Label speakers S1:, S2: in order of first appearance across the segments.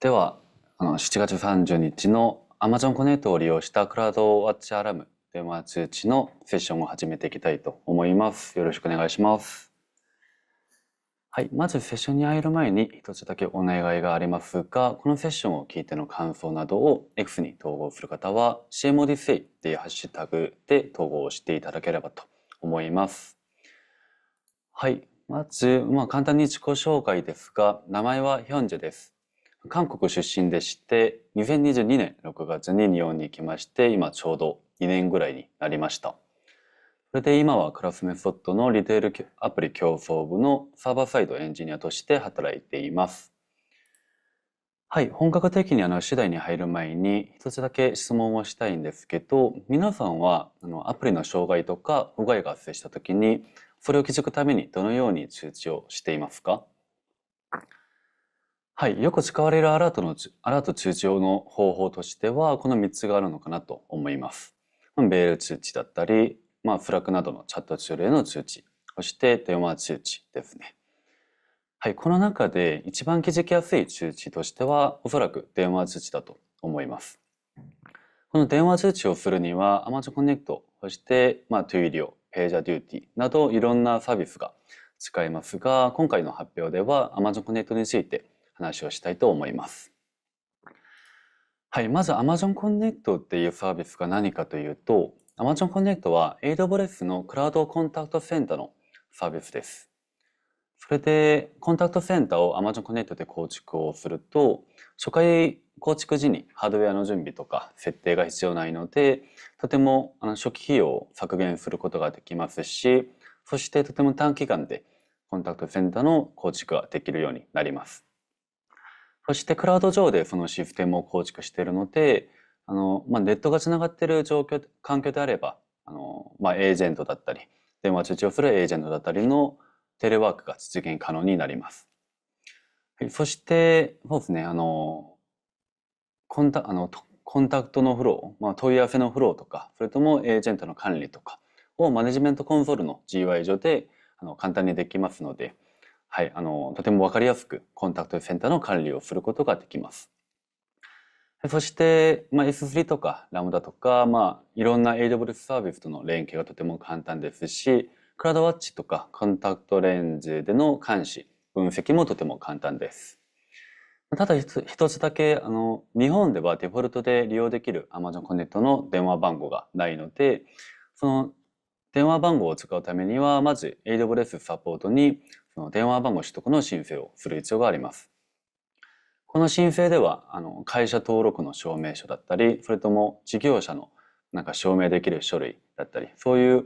S1: ではあの7月30日の Amazon コネクトを利用したクラウドウォッチアラーム電話通知のセッションを始めていきたいと思います。よろしくお願いします。はい。まずセッションに入る前に一つだけお願いがありますが、このセッションを聞いての感想などを X に統合する方は CMODC っていうハッシュタグで統合していただければと思います。はい。まず、まあ簡単に自己紹介ですが、名前はヒョンジュです。韓国出身でして2022年6月に日本に来まして今ちょうど2年ぐらいになりましたそれで今はクラスメソッドのリテールアプリ競争部のサーバーサイドエンジニアとして働いていますはい、本格的にあの次第に入る前に一つだけ質問をしたいんですけど皆さんはあのアプリの障害とか不具合が発生した時にそれを気づくためにどのように通知をしていますかはい、よく使われるアラートのアラート通知用の方法としてはこの3つがあるのかなと思います。まメール通知だったり、まあ、フラッグなどのチャットツールへの通知そして電話通知ですね。はい、この中で一番気づきやすい通知としてはおそらく電話通知だと思います。この電話通知をするには Amazon Connect そして、ま Twilio、PagerDuty などいろんなサービスが使えますが今回の発表では Amazon Connect について話をしたいと思います。はい、まず Amazon Connect っていうサービスが何かというと、Amazon Connect は AWS のクラウドコンタクトセンターのサービスです。それで、コンタクトセンターを Amazon Connect で構築をすると、初回構築時にハードウェアの準備とか設定が必要ないので、とても初期費用を削減することができますし、そしてとても短期間でコンタクトセンターの構築ができるようになります。そしてクラウド上でそのシステムを構築しているので、あの、まあ、ネットがつながっている状況、環境であれば、あの、まあ、エージェントだったり、電話受注するエージェントだったりのテレワークが実現可能になります。はい、そして、そうですね、あの、コンタあのコンタクトのフロー、まあ、問い合わせのフローとか、それともエージェントの管理とかをマネジメントコンソールの GUI 上であの簡単にできますので、はい、あの、とてもわかりやすくコンタクトセンターの管理をすることができます。そして、まあ、S3 とか Lambda とか、まあ、いろんな AWS サービスとの連携がとても簡単ですし、クラウドワッチとかコンタクトレンズでの監視、分析もとても簡単です。ただ一つだけ、あの、日本ではデフォルトで利用できる Amazon Connect の電話番号がないので、その電話番号を使うためには、まず AWS サポートにその電話番号取得の申請をする必要があります。この申請では、あの会社登録の証明書だったり、それとも事業者のなんか証明できる書類だったり、そういう、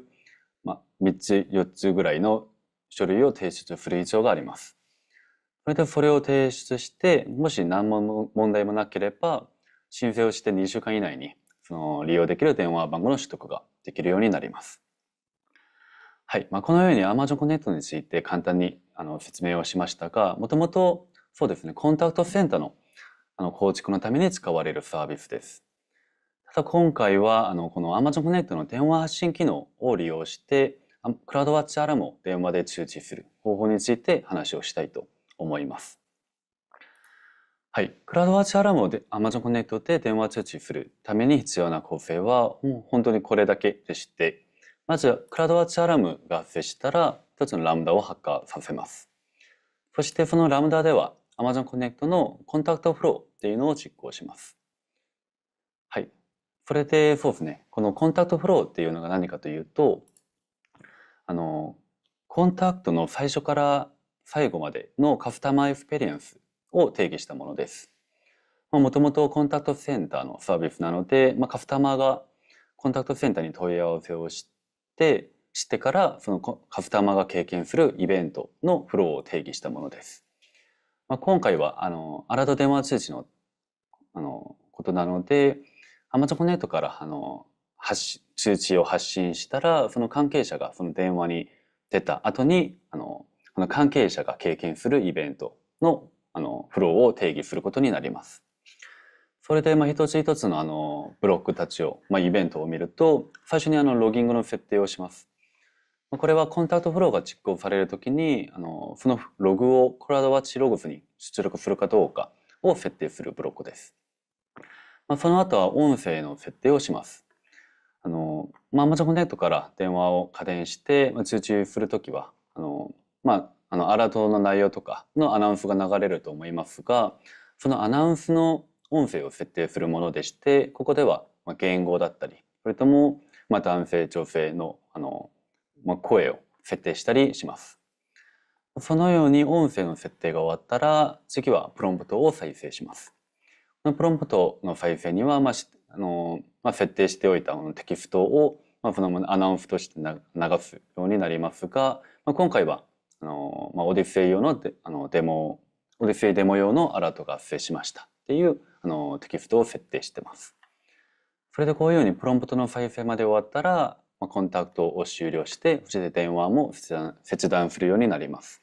S1: まあ、3つ、4つぐらいの書類を提出する必要があります。それでそれを提出して、もし何も問題もなければ、申請をして2週間以内に、その利用できる電話番号の取得ができるようになります。はい、まあ、このように Amazon コネットについて簡単にあの説明をしましたが、もともとそうですね、コンタクトセンターのあの構築のために使われるサービスです。ただ今回はあのこの Amazon コネットの電話発信機能を利用して、クラウドワッチアラームを電話で通知する方法について話をしたいと思います。はい。クラウドワッチアラームを Amazon コネットで電話通知するために必要な構成は、もう本当にこれだけでして、まず、クラウドワッチアラームが発生したら、一つのラムダを発火させます。そしてそのラムダでは Amazon Connect のコンタクトフローっていうのを実行します。はい。それで、そうですね。このコンタクトフローっていうのが何かというと、あの、コンタクトの最初から最後までのカスタマーエスペリエンスを定義したものです。もともとコンタクトセンターのサービスなので、まあ、カスタマーがコンタクトセンターに問い合わせをして、って知ってからそのカスタマーが経験するイベントのフローを定義したものです。まあ、今回はあのアラート電話通知のあのことなので Amazon コネットからあの発通知を発信したらその関係者がその電話に出た後にあのこの関係者が経験するイベントのあのフローを定義することになります。それで、まあ、一つ一つのあのブロックたちを、まあ、イベントを見ると、最初にあのロギングの設定をします。これはコンタクトフローが実行されるときに、あのそのログをコラドワッチログズに出力するかどうかを設定するブロックです。まあ、その後は音声の設定をします。あの、まあ、a m a z ネットから電話を家電して、まあ、通知するときは、あの、まあ、あの、アラートの内容とかのアナウンスが流れると思いますが、そのアナウンスの音声を設定するものでしてここでは言語だったりそれともま男性女性のあの、ま声を設定したりします。そのように音声の設定が終わったら次はプロンプトを再生します。このプロンプトの再生には、まあ、あのま設定しておいたのテキストを、まそのままアナウンスとして流すようになりますが、ま今回はあの、まオディッセイ用のデあのデモオディッセイデモ用のアラートが発生しましたっていうあのテキストを設定してます。それでこういうようにプロンプトの再生まで終わったら、まあ、コンタクトを終了して、そして電話も切断するようになります。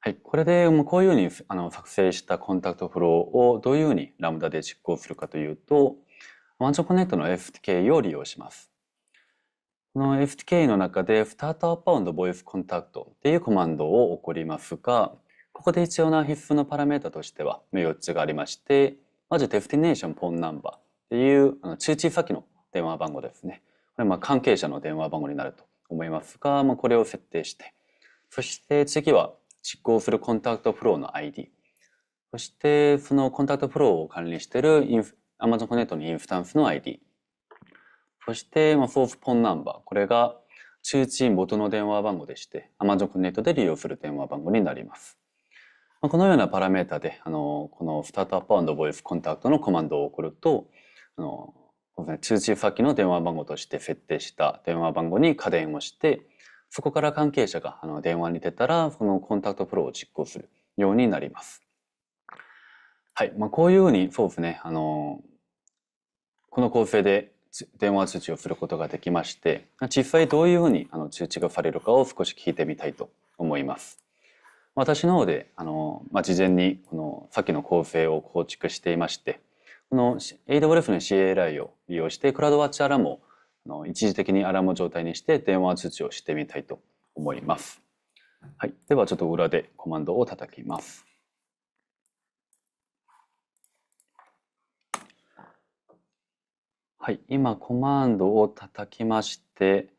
S1: はい。これで、こういうふうにあの作成したコンタクトフローをどういうふうにラムダで実行するかというと、ワンチョコネットの f t k を利用します。この f t k の中で、スタートアップンドボイスコンタクトっていうコマンドを起こりますが、ここで必要な必須のパラメータとしては4つがありまして、まずデフティネーションポンナンバーっていうあの通知先の電話番号ですね。これまあ関係者の電話番号になると思いますが、まあ、これを設定して、そして次は実行するコンタクトフローの ID。そしてそのコンタクトフローを管理している Amazon n ネクトのインスタンスの ID。そしてまあソースポンナンバー。これが通知元の電話番号でして、Amazon n ネクトで利用する電話番号になります。まこのようなパラメータで、あの、このスタートアップアンドボイスコンタクトのコマンドを送ると、あの、通知先の電話番号として設定した電話番号に家電をして、そこから関係者があの電話に出たら、そのコンタクトプロを実行するようになります。はい。まあ、こういうふうに、そうですね、あの、この構成で電話通知をすることができまして、実際どういうふうにあの通知がされるかを少し聞いてみたいと思います。私の方であの、まあ、事前にこのさっきの構成を構築していましてこの AWS の CLI を利用してクラウドワッチアラームをあの一時的にアラーム状態にして電話通知をしてみたいと思います。はい、ではちょっと裏でコマンドを叩きます。はい、今コマンドを叩きまして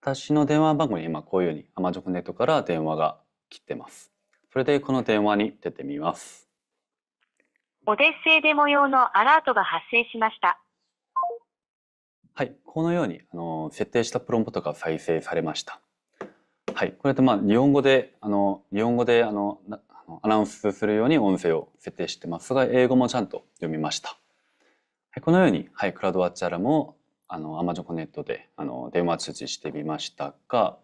S1: 私の電話番号に今こういうように Amazon ネットから電話が切ってます。それでこの電話に出てみます。オデッセイデモ用のアラートが発生しました。はい、このようにあの設定したプロンプトが再生されました。はい、これでまあ日本語であの日本語であのアナウンスするように音声を設定してますが、英語もちゃんと読みました。はい、このように、はい、クラウドワッチャラもあのアマゾ z コネットであの電話通知してみましたが、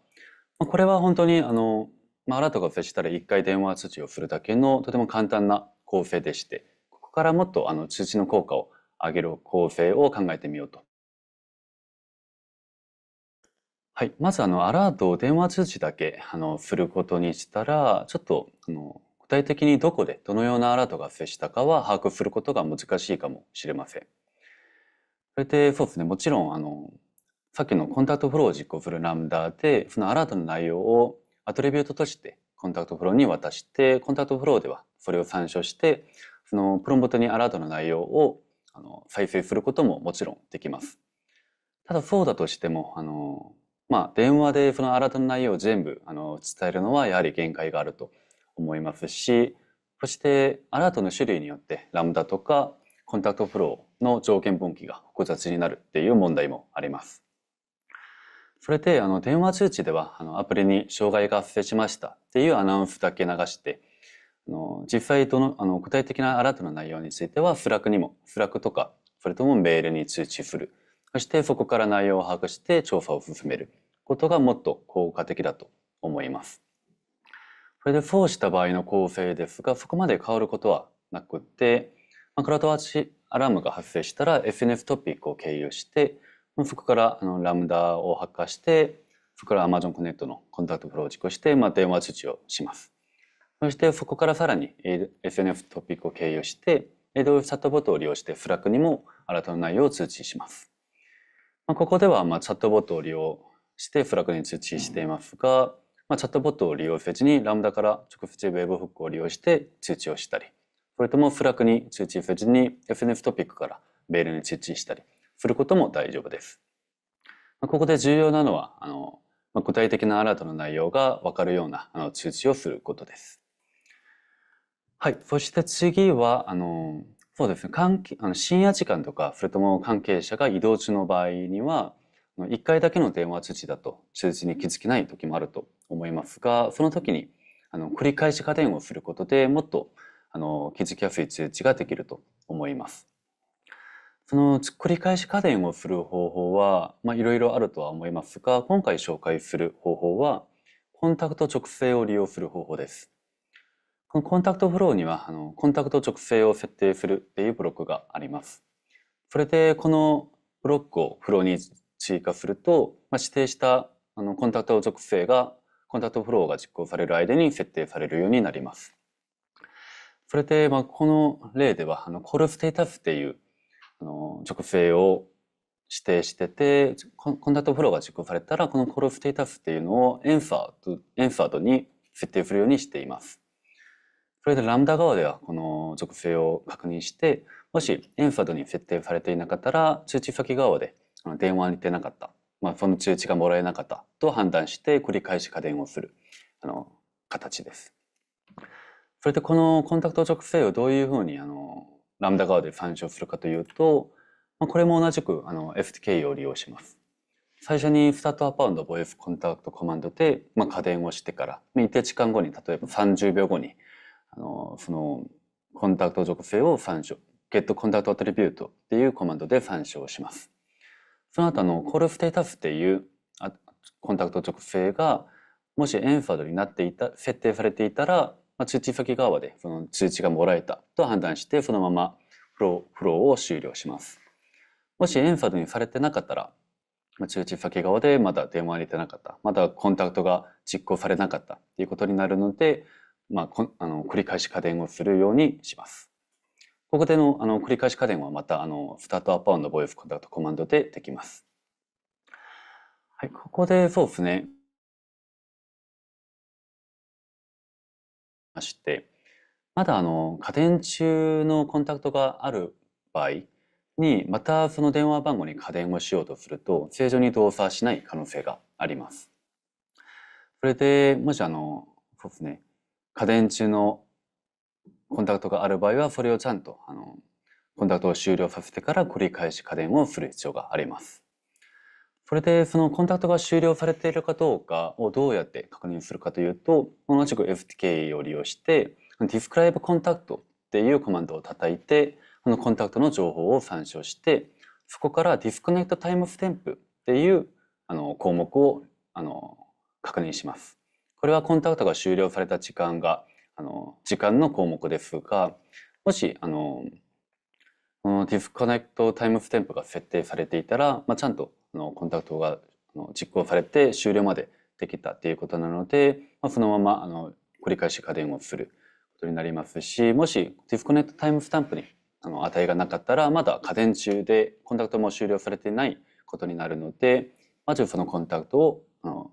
S1: まあ、これは本当にあのまあ、あなたが接したら1回電話通知をするだけのとても簡単な構成でして、ここからもっとあの通知の効果を上げる構成を考えてみようと。はい。まず、あの、アラートを電話通知だけ、あの、することにしたら、ちょっと、あの、具体的にどこでどのようなアラートが接したかは把握することが難しいかもしれません。それで、そうですね。もちろん、あの、さっきのコンタクトフローを実行するラムダで、そのアラートの内容をアトリビュートとしてコンタクトフローに渡して、コンタクトフローではそれを参照して、そのプロンプトにアラートの内容をあの再生することももちろんできます。ただそうだとしても、あの、まあ、電話でそのアラートの内容を全部あの伝えるのはやはり限界があると思いますし、そしてアラートの種類によってラムダとかコンタクトフローの条件分岐が複雑になるっていう問題もあります。それであの電話通知ではあのアプリに障害が発生しましたっていうアナウンスだけ流してあの実際どのあの具体的なアラートの内容についてはスラックにもスラックとかそれともメールに通知するそしてそこから内容を把握して調査を進めることがもっと効果的だと思います。それでそうした場合の構成ですがそこまで変わることはなくて、まあ、クラウドワチアラームが発生したら SNS トピックを経由してそこからあのラムダを発火して、そこから Amazon コネクトのコンタクトプロを実行して、まあ、電話通知をします。そしてそこからさらに SNS トピックを経由して、AWS チャットボットを利用して Slack にも新たな内容を通知します。まあ、ここではまあチャットボットを利用して Slack に通知していますが、まあ、チャットボットを利用せずにラムダから直接 Web フックを利用して通知をしたり、それとも Slack に通知せずに SNS トピックからメールに通知したり、することも大丈夫です。まここで重要なのは、あの、ま具体的なアラートの内容がわかるようなあの通知をすることです。はい。そして次は、あの、そうですね。関係あの深夜時間とか、それとも関係者が移動中の場合には、1回だけの電話通知だと通知に気づけない時もあると思いますが、その時にあの繰り返し加点をすることでもっとあの気づきやすい通知ができると思います。その繰り返し家電をする方法はいろいろあるとは思いますが今回紹介する方法はコンタクト直性を利用する方法です。このコンタクトフローにはあのコンタクト直性を設定するっていうブロックがあります。それでこのブロックをフローに追加すると、まあ、指定したあのコンタクト属性がコンタクトフローが実行される間に設定されるようになります。それで、まあ、この例ではあのコールステータスっていうあの直性を指定してて、コンダクトフローが実行されたら、このコールステータスっていうのをエンサーと、エンサードに設定するようにしています。それでランダ側ではこの属性を確認して、もしエンサードに設定されていなかったら、通知先側で電話に出なかった、まあ、その通知がもらえなかったと判断して繰り返し加電をする、あの、形です。それでこのコンタクト属性をどういうふうに、あの、ラムダ側で参照するかというと、まあ、これも同じくあの FTK を利用します。最初にスタートアパウンド v スコンタクトコマンドで、まあ、家電をしてから、一定時間後に、例えば30秒後に、あの、そのコンタクト属性を参照、ゲットコンタクトアトリビュートっていうコマンドで参照します。その後のコールステータスっていうコンタクト属性が、もしエンファードになっていた、設定されていたら、まあ、通知先側でその通知がもらえたと判断してそのままフローフローを終了します。もしエンファドにされてなかったら、まあ、通知先側でまだ電話が出てなかった、まだコンタクトが実行されなかったということになるので、まあ、こあの繰り返し家電をするようにします。ここでのあの繰り返し家電はまたあのスタートアップアンドボイスコンタクトコマンドでできます。はい、ここでそうですね、まして、まだあの家電中のコンタクトがある場合に、またその電話番号に家電をしようとすると、正常に動作しない可能性があります。それで、もしあの、そうですね、家電中のコンタクトがある場合は、それをちゃんと、あの、コンタクトを終了させてから繰り返し家電をする必要があります。それでそのコンタクトが終了されているかどうかをどうやって確認するかというと同じく SDK を利用してディスクライブコンタクトっていうコマンドを叩いてこのコンタクトの情報を参照してそこからディスコネクトタイムステ m プっていうあの項目をあの確認します。これはコンタクトが終了された時間があの時間の項目ですがもしあのディスコネクトタイムステンプが設定されていたら、まあ、ちゃんとのコンタクトが実行されて終了までできたっていうことなので、まあ、そのままあの繰り返し家電をすることになりますしもしディスコネクトタイムスタンプにあの値がなかったらまだ家電中でコンタクトも終了されていないことになるのでまずそのコンタクトをあの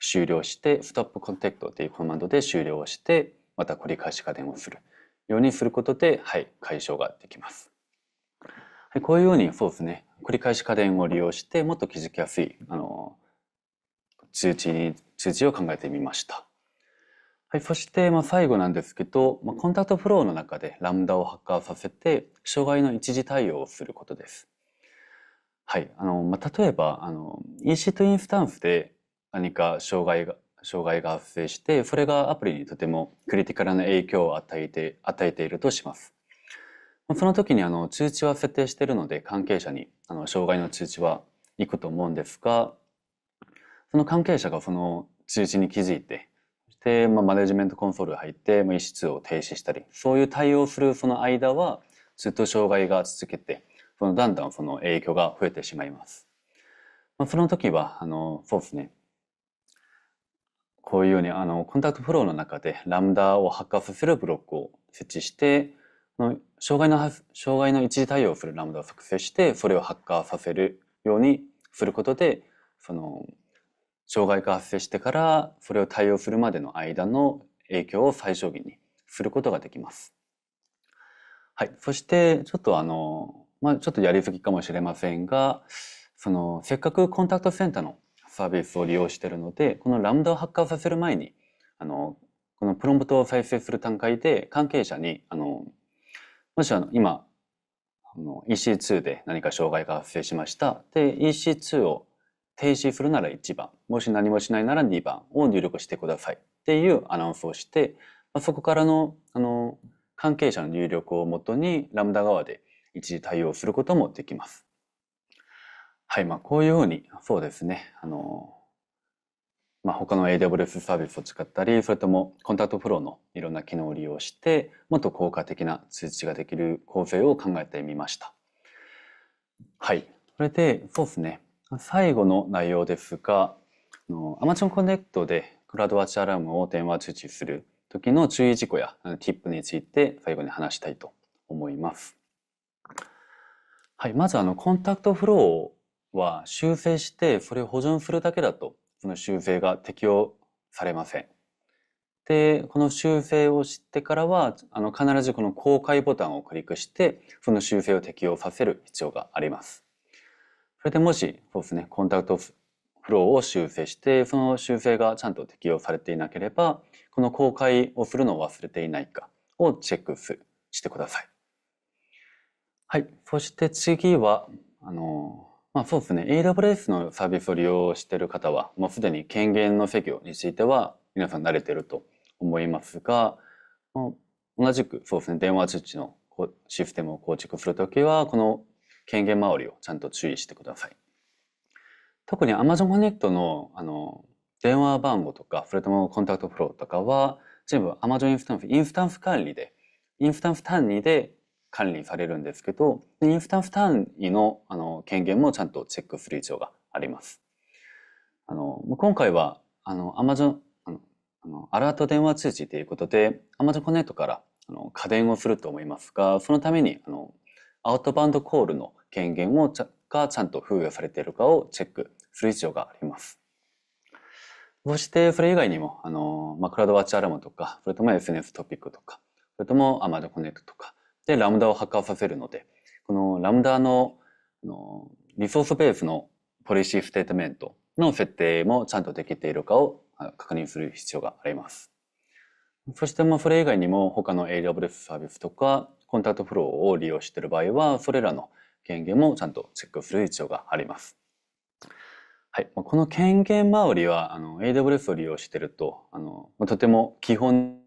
S1: 終了してストップコンタクトというコマンドで終了をしてまた繰り返し家電をする。ようにすることで、はい、解消ができます。はい、こういうように、そうですね、繰り返し家電を利用して、もっと気づきやすい、あの、通知に、通知を考えてみました。はい、そして、まあ、最後なんですけど、まあ、コンタクトフローの中でラムダを発火させて、障害の一時対応をすることです。はい、あの、まあ、例えば、あの、EC2 インスタンスで何か障害が障害が発生してそれがアプリにとてもクリティカルな影響を与えて与えているとします。その時にあの通知は設定しているので関係者にあの障害の通知は行くと思うんですがその関係者がその通知に気づいてそして、まあ、マネジメントコンソール入って、まあ、意思通を停止したりそういう対応するその間はずっと障害が続けてそのだんだんその影響が増えてしまいます。まあ、その時はあのそうですねこういうようにあのコンタクトフローの中でラムダを発火させるブロックを設置しての障害の障害の一時対応するラムダを作成してそれを発火させるようにすることでその障害が発生してからそれを対応するまでの間の影響を最小限にすることができます。はい、そしてちょっとあの、まあ、ちょっとやりすぎかもしれませんがそのせっかくコンタクトセンターのサービスを利用しているので、このラムダを発火させる前に、あの、このプロンプトを再生する段階で関係者に、あの、もしあの、今、あの、EC2 で何か障害が発生しました。で、EC2 を停止するなら1番、もし何もしないなら2番を入力してくださいっていうアナウンスをして、まあ、そこからの、あの、関係者の入力をもとにラムダ側で一時対応することもできます。はい、まあ、こういうふうに、そうですね、あの、まあ、他の AWS サービスを使ったり、それともコンタクトフローのいろんな機能を利用して、もっと効果的な通知ができる構成を考えてみました。はい。それで、そうですね。最後の内容ですが、Amazon Connect でクラウドワッチアラームを電話通知する時の注意事項やティップについて最後に話したいと思います。はい、まずあのコンタクトフローをは修正してそれを保存するだけだとその修正が適用されません。で、この修正を知ってからは、あの、必ずこの公開ボタンをクリックして、その修正を適用させる必要があります。それでもし、そうですね、コンタクトフローを修正して、その修正がちゃんと適用されていなければ、この公開をするのを忘れていないかをチェックしてください。はい。そして次は、あの、まあ、そうですね。AWS のサービスを利用している方は、もうすでに権限の制御については、皆さん慣れてると思いますが、同じくそうですね、電話通知のシステムを構築するときは、この権限周りをちゃんと注意してください。特に Amazon Connect のあの電話番号とか、それともコンタクトフローとかは、全部 Amazon インスタンス、インスタンス管理で、インスタンス単位で管理されるんですけど、インスタンス単位のあの権限もちゃんとチェックする必要があります。あの今回は、あの、Amazon、あの、あのアラート電話通知ということで、Amazon コネットからあの家電をすると思いますが、そのために、あの、アウトバウンドコールの権限をちゃがちゃんと付与されているかをチェックする必要があります。そして、それ以外にも、あの、まあ、クラウドワッチアラームとか、それとも SNS トピックとか、それとも Amazon コネットとか、で、ラムダを発火させるので、このラムダののリソースベースのポリシーステートメントの設定もちゃんとできているかを確認する必要があります。そしてまあそれ以外にも他の AWS サービスとかコンタクトフローを利用している場合はそれらの権限もちゃんとチェックする必要があります。はい、この権限周りはあの AWS を利用しているとあのとても基本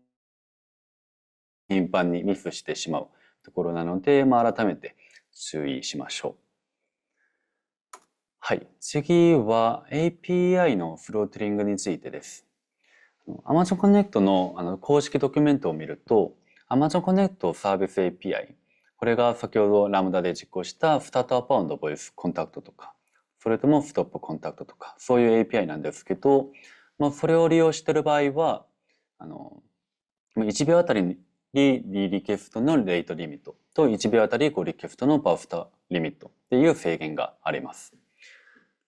S1: 頻繁にミスしてしまうところなので、まあ、改めて注意しましょう。はい。次は API のフローテリングについてです。Amazon Connect のあの公式ドキュメントを見ると、Amazon Connect サービス API、これが先ほどラムダで実行したスタートアパウンドボイスコンタクトとか、それともストップコンタクトとか、そういう API なんですけど、まあ、それを利用してる場合は、あの、1秒あたりリリリケフトのレイトリミットと1秒あたり5リケフトのパフタリミットっていう制限があります。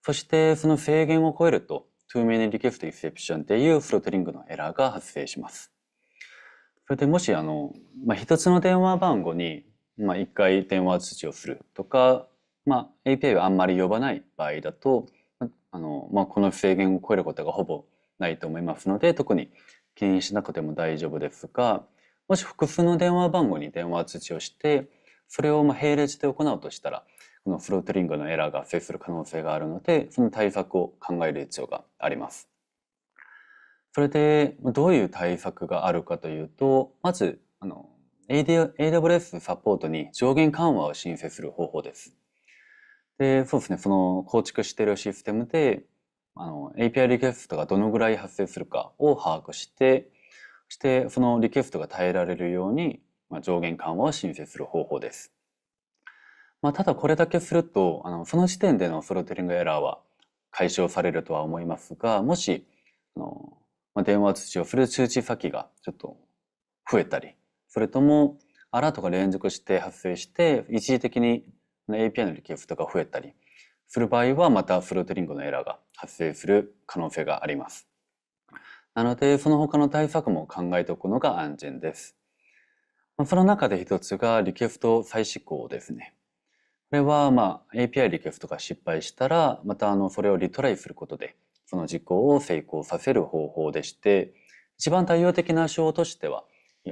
S1: そしてその制限を超えると too many request e x c e っていうフロートリングのエラーが発生します。それでもしあの、まあ、一つの電話番号に、まあ、1回電話通知をするとか、まあ、API をあんまり呼ばない場合だとあの、まあ、この制限を超えることがほぼないと思いますので特に気にしなくても大丈夫ですがもし複数の電話番号に電話通知をして、それをま並列で行うとしたら、このフロートリングのエラーが発生する可能性があるので、その対策を考える必要があります。それで、どういう対策があるかというと、まず、あの、AWS サポートに上限緩和を申請する方法です。で、そうですね、その構築しているシステムで、あの、API リクエストがどのぐらい発生するかを把握して、してそのリクエストが耐えられるように、まあ、上限緩和を申請する方法です。まあ、ただこれだけするとあのその時点でのスロテリングエラーは解消されるとは思いますがもしあの、まあ、電話通知をする通知先がちょっと増えたりそれともアラートが連続して発生して一時的に API のリクエストが増えたりする場合はまたスローテリングのエラーが発生する可能性があります。なので、その他の対策も考えておくのが安全です。その中で一つがリクエスト再試行ですね。これは、まあ、API リクエストが失敗したら、またあのそれをリトライすることで、その実行を成功させる方法でして、一番対応的な手法としては、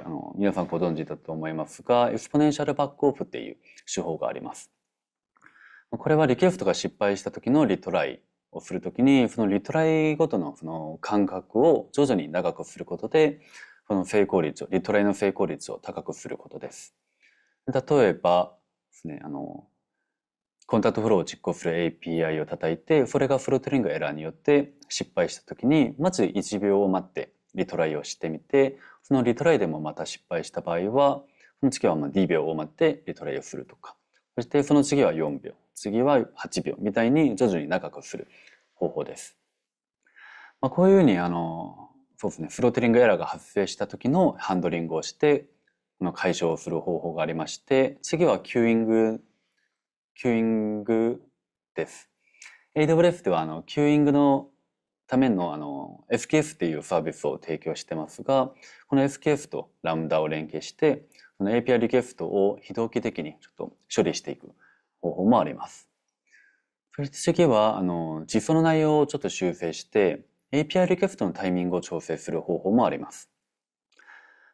S1: あの皆さんご存知だと思いますが、エスポネンシャルバックオフっていう手法があります。これはリクエストが失敗した時のリトライをするときにそのリトライごとのその間隔を徐々に長くすることでその成功率をリトライの成功率を高くすることです。例えばですねあのコンタクトフローを実行する API を叩いてそれがフロートリングエラーによって失敗したときにまず1秒を待ってリトライをしてみてそのリトライでもまた失敗した場合はその次はまあ D 秒を待ってリトライをするとかそしてその次は4秒次は8秒みたいに徐々に長くする方法です。まあ、こういうふうにあのそうですねフローテリングエラーが発生した時のハンドリングをして解消する方法がありまして次はキューイングキューイングです。AWS ではあのキューイングのためのあの SKS っていうサービスを提供してますがこの SKS とラムダを連携してその API リクエストを非同期的にちょっと処理していく方法もあります。次は、あの、実装の内容をちょっと修正して、API リクエストのタイミングを調整する方法もあります。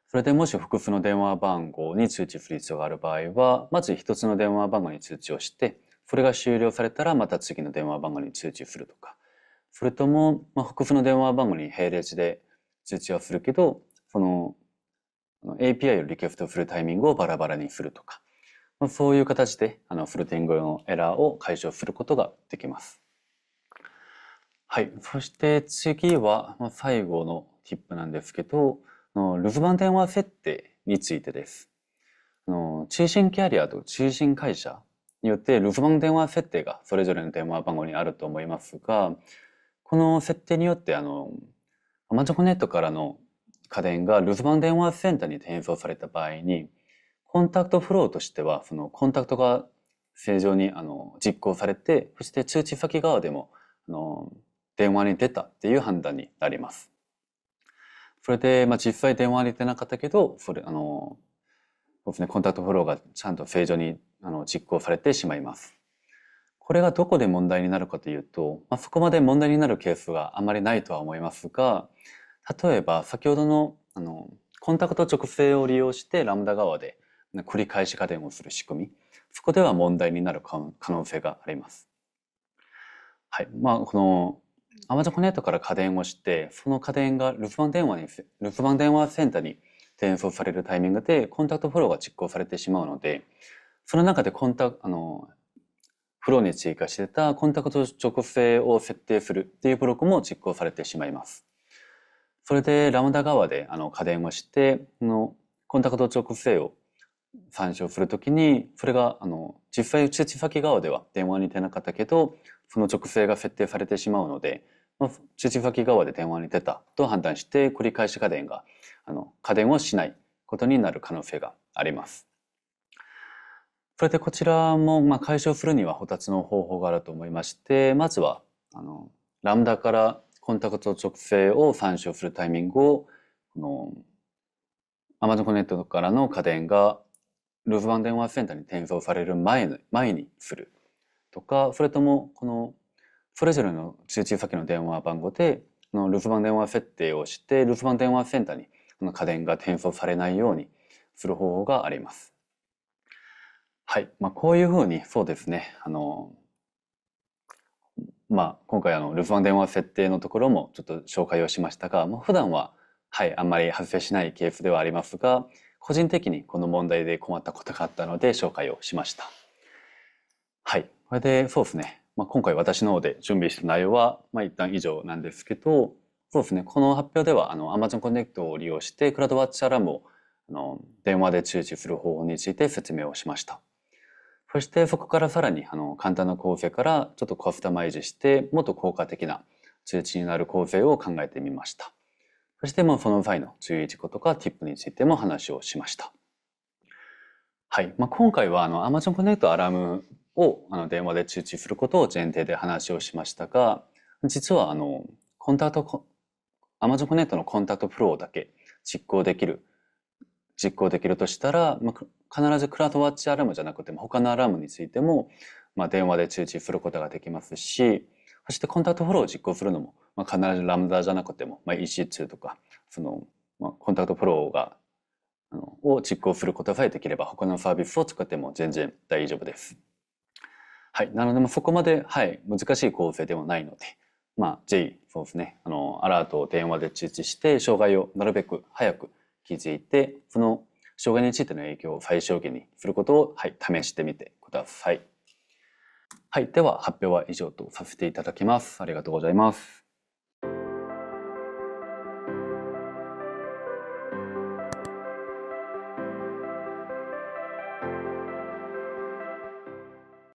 S1: それでもし複数の電話番号に通知する必要がある場合は、まず一つの電話番号に通知をして、それが終了されたらまた次の電話番号に通知するとか、それとも、まあ、複数の電話番号に並列で通知はするけど、その API をリクエストするタイミングをバラバラにするとか、まあ、そういう形であのフルティングのエラーを解消することができます。はい。そして次は、まあ、最後のヒップなんですけど、の留守番電話設定についてです。あの中心キャリアと中心会社によって留守番電話設定がそれぞれの電話番号にあると思いますが、この設定によってあのアマチ z o ネットからの家電が留守番電話センターに転送された場合に、コンタクトフローとしては、そのコンタクトが正常にあの実行されて、そして通知先側でもあの電話に出たっていう判断になります。それで、まあ、実際電話に出なかったけど、それ、あの、そうですね、コンタクトフローがちゃんと正常にあの実行されてしまいます。これがどこで問題になるかというと、まあ、そこまで問題になるケースはあまりないとは思いますが、例えば先ほどのあのコンタクト直性を利用してラムダ側で繰り返し家電をする仕組みそこでは問題になる可能性があります。はいまあ、この Amazon コネットから家電をしてその家電が留守番電話に留守番電話センターに転送されるタイミングでコンタクトフローが実行されてしまうのでその中でコンタあのフローに追加してたコンタクト直性を設定するっていうブロックも実行されてしまいます。それでラムダ側であの家電をしてのコンタクト直性を参照するときに、それが、あの、実際通知先側では電話に出なかったけど、その直性が設定されてしまうので、まあ、通先側で電話に出たと判断して、繰り返し家電が、あの、家電をしないことになる可能性があります。それでこちらも、まあ、解消するには2つの方法があると思いまして、まずは、あの、ラムダからコンタクト直性を参照するタイミングを、この、アマゾン o ネットからの家電が留守番電話センターに転送される前前にするとかそれともこのそれぞれの通知先の電話番号で留守番電話設定をして留守番電話センターにこの家電が転送されないようにする方法があります。はい、まあ、こういうふうにそうですねあのまあ今回あの留守番電話設定のところもちょっと紹介をしましたが、まあ、普段ははい、あんまり発生しないケースではありますが、個人的にこの問題で困ったことがあったので紹介をしました。はい、これでそうですね。まあ、今回私の方で準備した内容は、まあ、一旦以上なんですけど、そうですね。この発表では、あの、Amazon Connect を利用して、クラウドワッチアラームを、あの、電話で注視する方法について説明をしました。そして、そこからさらに、あの、簡単な構成から、ちょっとカスタマイズして、もっと効果的な通知になる構成を考えてみました。そしてまあその際の注意事項とかティップについても話をしました。はい。まあ、今回はあの Amazon Connect アラームをあの電話で通知することを前提で話をしましたが、実はあのコンタクト、Amazon Connect のコンタクトプロだけ実行できる、実行できるとしたら、まあ、必ずクラウドワッチアラームじゃなくても他のアラームについても、まあ、電話で通知することができますし、そしてコンタクトフォローを実行するのも、まあ、必ずラムダじゃなくても、まあ、EC2 とか、その、まあ、コンタクトフォローが、あの、を実行することさえできれば、他のサービスを使っても全然大丈夫です。はい。なので、そこまで、はい、難しい構成ではないので、まあ、ぜひ、そうですね、あの、アラートを電話で通知して、障害をなるべく早く気づいて、その障害についての影響を最小限にすることを、はい、試してみてください。はい。では、発表は以上とさせていただきます。ありがとうございます。